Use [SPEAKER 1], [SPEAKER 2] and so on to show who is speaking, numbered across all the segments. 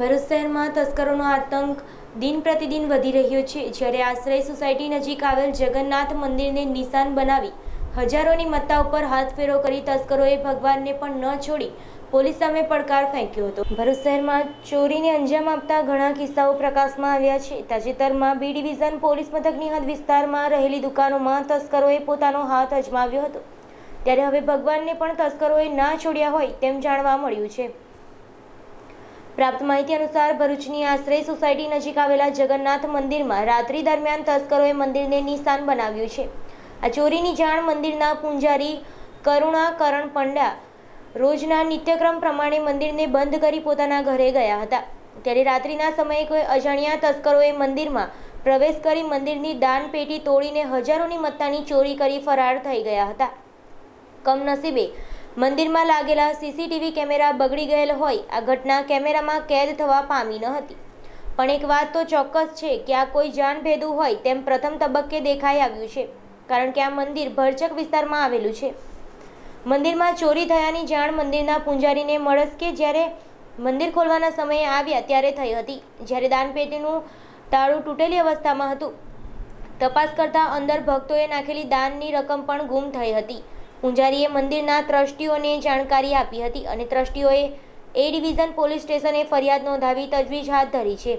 [SPEAKER 1] ભરૂચ શહેરમાં તસ્કરોનો આતંક દિન પ્રતિદિન વધી રહ્યો છે જ્યારે આશ્રય સોસાયટી નજીક આવેલ જગન્નાથ મંદિરને નિશાન બનાવી હજારોની મત્તા ઉપર હાથ ફેરો કરી તસ્કરોએ ભગવાનને પણ ન છોડી પોલીસ સામે પડકાર ફેંક્યો હતો ભરૂચ શહેરમાં ચોરીને અંજામ આપતા ઘણા કિસ્સાઓ પ્રકાશમાં આવ્યા છે તાજેતરમાં બી ડિવિઝન પોલીસ મથકની હદ વિસ્તારમાં રહેલી દુકાનોમાં તસ્કરોએ પોતાનો હાથ અજમાવ્યો હતો ત્યારે હવે ભગવાનને પણ તસ્કરોએ ના છોડ્યા હોય તેમ જાણવા મળ્યું છે પ્રાપ્ત માહિતી અનુસાર ભરૂચની આશ્રય સોસાયટી નજીક આવેલા જગન્નાથ મંદિરમાં રાત્રિ દરમિયાન તસ્કરોએ મંદિરને નિશાન બનાવ્યું છે આ ચોરીની જાણ મંદિરના પૂંજારી કરુણાકરણ પંડા રોજના નિત્યક્રમ પ્રમાણે મંદિરને બંધ કરી પોતાના ઘરે ગયા હતા ત્યારે રાત્રિના સમયે કોઈ અજાણ્યા તસ્કરોએ મંદિરમાં પ્રવેશ કરી મંદિરની દાનપેટી તોડીને હજારોની મત્તાની ચોરી કરી ફરાર થઈ ગયા હતા કમનસીબે મંદિરમાં લાગેલા સીસીટીવી કેમેરા બગડી ગયેલ હોય આ ઘટના કેમેરામાં કેદ થવા પામી ન હતી પણ એક વાત તો ચોક્કસ છે કે આ કોઈ જાણભેદું હોય તેમ પ્રથમ તબક્કે દેખાઈ આવ્યું છે કારણ કે આ મંદિર ભરચક વિસ્તારમાં આવેલું છે મંદિરમાં ચોરી થયાની જાણ મંદિરના પૂંજારીને મળસ કે જ્યારે મંદિર ખોલવાના સમયે આવ્યા ત્યારે થઈ હતી જ્યારે દાનપેટીનું તાળું તૂટેલી અવસ્થામાં હતું તપાસ કરતાં અંદર ભક્તોએ નાખેલી દાનની રકમ પણ ગુમ થઈ હતી પૂંજારીએ મંદિરના ટ્રસ્ટીઓને જાણકારી આપી હતી અને ટ્રસ્ટીઓએ એ ડિવિઝન પોલીસ સ્ટેશને ફરિયાદ નોંધાવી તજવીજ હાથ ધરી છે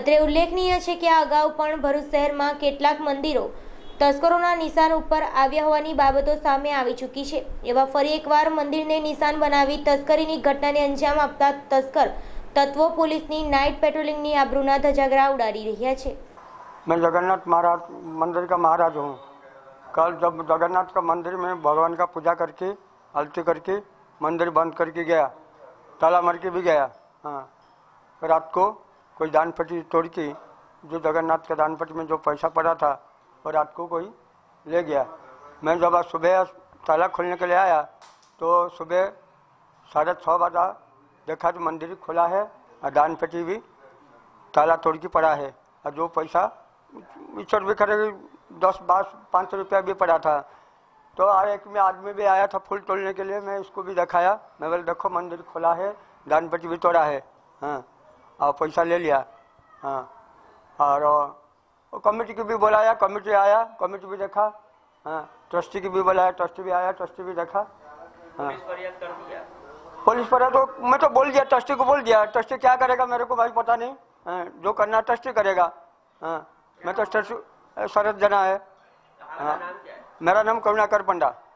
[SPEAKER 1] અત્રે ઉલ્લેખનીય છે કે આ અગાઉ પણ ભરૂચ શહેરમાં કેટલાક મંદિરો તસ્કરોના નિશાન ઉપર આવ્યા હોવાની બાબતો સામે આવી ચૂકી છે એવા ફરી એકવાર મંદિરને નિશાન બનાવી તસ્કરીની ઘટનાને અંજામ આપતા તસ્કર તત્વો પોલીસની નાઇટ પેટ્રોલિંગની આબરૂના ધજાગરા ઉડાડી રહ્યા છે
[SPEAKER 2] મેં જગન્નાથ મહારાજ મંદિર કા મહારાજ હું कल जब जगन्नाथ का मंदिर में भगवान का पूजा करके आलती करके मंदिर बंद करके गया ताला मर के भी गया हाँ रात को कोई दानपट्टी तोड़ के जो जगन्नाथ का दानपट्टी में जो पैसा पड़ा था वो रात को कोई ले गया मैं जब आज सुबह ताला खोलने के लिए आया तो सुबह साढ़े छः बजा देखा तो मंदिर खुला है और दानपट्टी भी ताला तोड़ के पड़ा है और जो पैसा ईश्वर भी करेगी दस बार पाँच रुपया भी पड़ा था तो और एक में आदमी भी आया था फूल तोड़ने के लिए मैं उसको भी दिखाया मैं बोले देखो मंदिर खुला है दानपति भी तोड़ा है हाँ और पैसा ले लिया हाँ और कमेटी को भी बुलाया कमेटी आया कमेटी भी देखा हाँ ट्रस्टी को भी बुलाया ट्रस्टी भी आया ट्रस्टी भी देखा हाँ पुलिस पर तो मैं तो बोल दिया ट्रस्टी को बोल दिया ट्रस्टी क्या करेगा मेरे को भाई पता नहीं हाँ, जो करना ट्रस्टी करेगा हाँ मैं तो ट्रस्टी है शरद जना है हाँ मेरा नाम करुणाकर पंडा